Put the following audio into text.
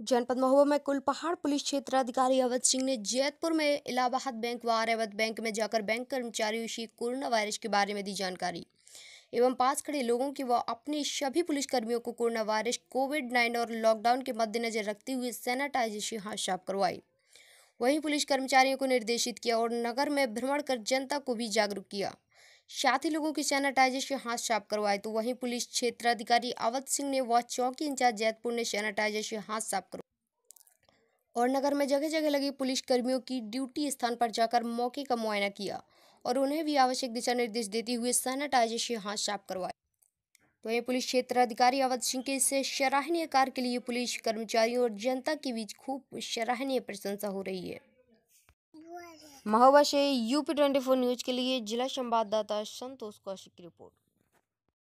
जनपद महोबा में कुलपहाड़ पुलिस क्षेत्र अधिकारी अवध सिंह ने जैतपुर में इलाहाबाद बैंक व आर्यवत बैंक में जाकर बैंक कर्मचारियों से कोरोना वायरस के बारे में दी जानकारी एवं पास खड़े लोगों की व अपने सभी पुलिसकर्मियों को कोरोना वायरस कोविड नाइन और लॉकडाउन के मद्देनजर रखते हुए सैनिटाइजेशन हाथ साफ करवाई वहीं पुलिस कर्मचारियों को निर्देशित किया और नगर में भ्रमण कर जनता को भी जागरूक किया साथ ही लोगों की से हाथ साफ करवाए तो वहीं पुलिस क्षेत्राधिकारी अवध सिंह ने वह चौकी इंचार्ज जैतपुर ने से हाथ साफ करवाए और नगर में जगह जगह लगी पुलिस कर्मियों की ड्यूटी स्थान पर जाकर मौके का मुआयना किया और उन्हें भी आवश्यक दिशा निर्देश देते हुए से हाथ साफ करवाए तो ये पुलिस क्षेत्र अधिकारी अवध सिंह के इस सराहनीय कार्य के लिए पुलिस कर्मचारियों और जनता के बीच खूब सराहनीय प्रशंसा हो रही है महोबा से यूपी ट्वेंटी फोर न्यूज के लिए जिला संवाददाता संतोष कौशिक की रिपोर्ट